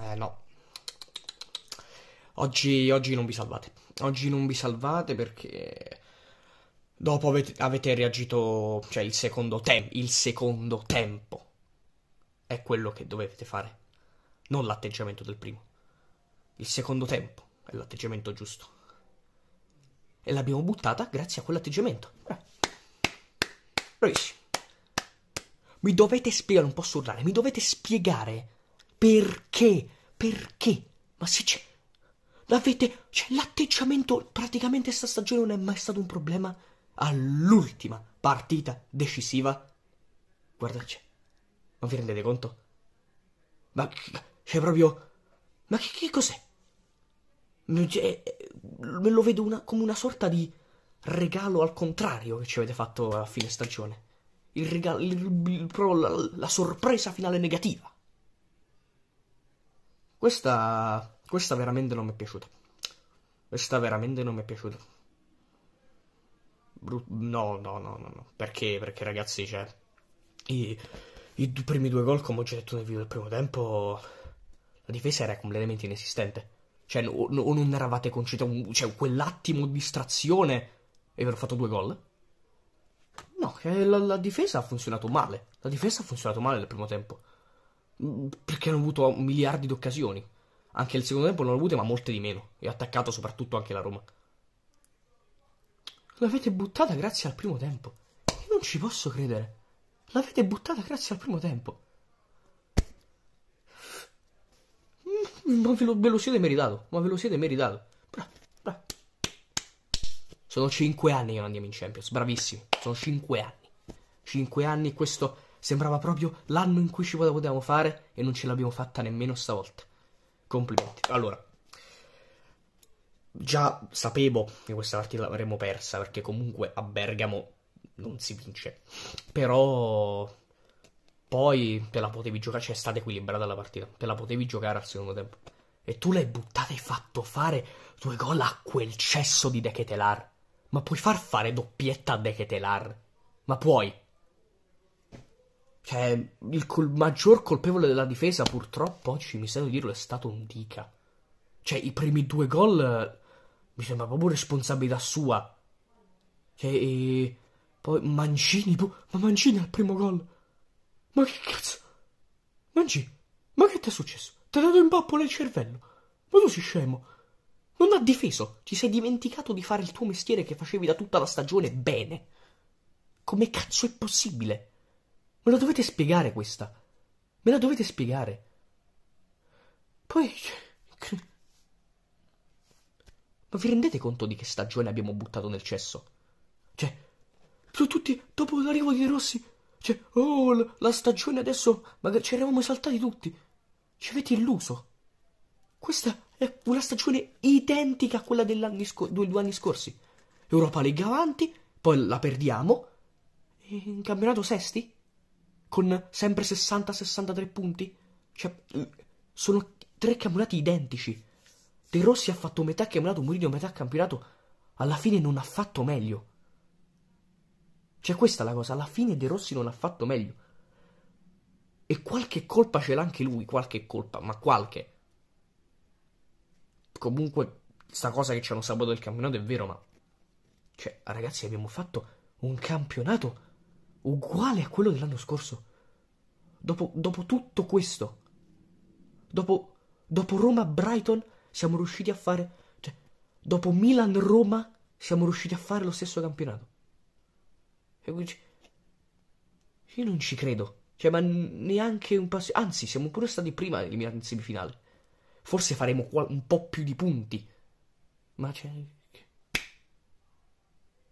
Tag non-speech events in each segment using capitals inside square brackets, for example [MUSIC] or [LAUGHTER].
Eh no. Oggi, oggi non vi salvate. Oggi non vi salvate perché dopo avete, avete reagito, cioè il secondo, tem- il secondo tempo è quello che dovete fare, non l'atteggiamento del primo. Il secondo tempo è l'atteggiamento giusto. E l'abbiamo buttata grazie a quell'atteggiamento. Bra- eh. Bravissimo. Mi dovete spiegare, non posso urlare, mi dovete spiegare perché? Perché? Ma se c'è... L'avete... Cioè, l'atteggiamento praticamente sta stagione non è mai stato un problema. All'ultima partita decisiva... Guardaci. Ma vi rendete conto? Ma c'è proprio... Ma che, che cos'è? Cioè, me lo vedo una, come una sorta di regalo al contrario che ci avete fatto a fine stagione. Il regalo, il, il, la, la sorpresa finale negativa. Questa, questa veramente non mi è piaciuta. Questa veramente non mi è piaciuta. Bru no, no, no, no, no. Perché? Perché ragazzi, cioè... I, i primi due gol, come ho già detto nel video del primo tempo, la difesa era completamente inesistente. Cioè, o, no, non eravate concentrati, cioè, quell'attimo di distrazione e aver fatto due gol. No, la, la, difesa ha funzionato male. La difesa ha funzionato male nel primo tempo. Mm, perché hanno avuto miliardi di occasioni. Anche il secondo tempo non hanno avute, ma molte di meno. E ha attaccato soprattutto anche la Roma. L'avete buttata grazie al primo tempo. Io non ci posso credere. L'avete buttata grazie al primo tempo. Mm, ma ve lo, ve lo siete meritato. Ma ve lo siete meritato. Bra, bra. Sono cinque anni che non andiamo in Champions. Bravissimi. Sono cinque anni. Cinque anni questo Sembrava proprio l'anno in cui ci potevamo fare e non ce l'abbiamo fatta nemmeno stavolta. Complimenti. Allora, già sapevo che questa partita l'avremmo persa perché comunque a Bergamo non si vince. Però poi te la potevi giocare, cioè è stata equilibrata la partita, te la potevi giocare al secondo tempo. E tu l'hai buttata e fatto fare due gol a quel cesso di Dechetelar. Ma puoi far fare doppietta a Dechetelar? Ma puoi? Cioè, il col- maggior colpevole della difesa, purtroppo, oggi mi sento di dirlo, è stato un Dica. Cioè, i primi due gol mi sembra proprio responsabilità sua. Che cioè, e... poi Mancini, boh, ma Mancini al primo gol. Ma che cazzo? Mancini, ma che ti è successo? Ti ha dato in pappola il cervello. Ma tu sei scemo. Non ha difeso. Ti sei dimenticato di fare il tuo mestiere che facevi da tutta la stagione bene. Come cazzo è possibile? Me lo dovete spiegare questa. Me la dovete spiegare. Poi... Ma vi rendete conto di che stagione abbiamo buttato nel cesso? Cioè, su tutti dopo l'arrivo di De Rossi. Cioè, oh, la stagione adesso, ma ci eravamo esaltati tutti. Ci avete illuso. Questa è una stagione identica a quella scor- dei due anni scorsi. Europa League avanti, poi la perdiamo. In campionato sesti? con sempre 60-63 punti. Cioè, sono tre campionati identici. De Rossi ha fatto metà campionato, Mourinho metà campionato. Alla fine non ha fatto meglio. Cioè, questa è la cosa. Alla fine De Rossi non ha fatto meglio. E qualche colpa ce l'ha anche lui, qualche colpa, ma qualche. Comunque, sta cosa che c'è uno sabato del campionato è vero, ma... Cioè, ragazzi, abbiamo fatto un campionato uguale a quello dell'anno scorso. Dopo, dopo tutto questo, dopo, dopo Roma-Brighton, siamo riusciti a fare. Cioè, dopo Milan-Roma, siamo riusciti a fare lo stesso campionato. E quindi, io non ci credo. Cioè, ma neanche un passo. Anzi, siamo pure stati prima eliminati in semifinale. Forse faremo un po' più di punti. Ma cioè.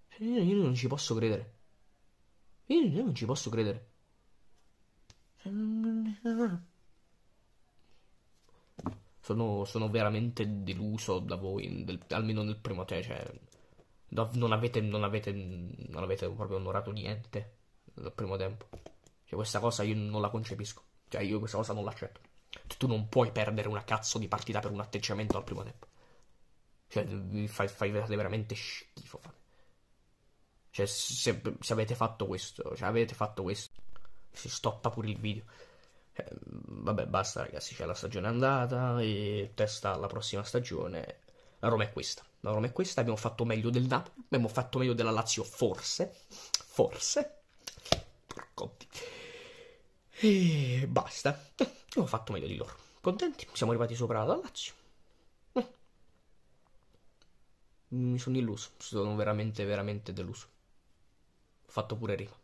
cioè io non ci posso credere. Io, non ci posso credere. Sono, sono veramente deluso da voi, del, almeno nel primo te, cioè... Non avete, non, avete, non avete proprio onorato niente nel primo tempo. Cioè, questa cosa io non la concepisco. Cioè, io questa cosa non l'accetto. Cioè, tu non puoi perdere una cazzo di partita per un atteggiamento al primo tempo. Cioè, fai, fai veramente schifo. Fai. Cioè, se, se avete fatto questo, cioè avete fatto questo, si stoppa pure il video. Eh, vabbè, basta ragazzi, c'è cioè, la stagione andata e testa alla prossima stagione. La Roma è questa. La Roma è questa, abbiamo fatto meglio del Napoli, abbiamo fatto meglio della Lazio, forse. Forse. Porco E basta. abbiamo fatto meglio di loro. Contenti? Siamo arrivati sopra la Lazio. Mm. Mi sono illuso, sono veramente, veramente deluso fatto pure rima.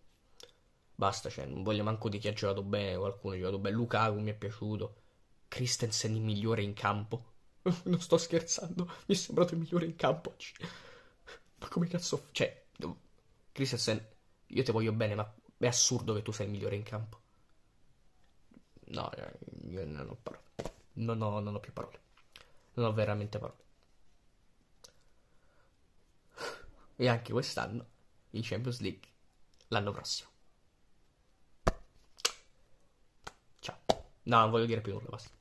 Basta, cioè, non voglio manco di chi ha giocato bene, qualcuno ha giocato bene. Lukaku mi è piaciuto. Christensen il migliore in campo. [LAUGHS] non sto scherzando, mi è sembrato il migliore in campo oggi. ma come cazzo... Cioè, Christensen, io ti voglio bene, ma è assurdo che tu sei il migliore in campo. No, eh, io non ho parole. Non ho, non ho più parole. Non ho veramente parole. E anche quest'anno in Champions League l'anno prossimo. Ciao. No, non voglio dire più nulla, basta.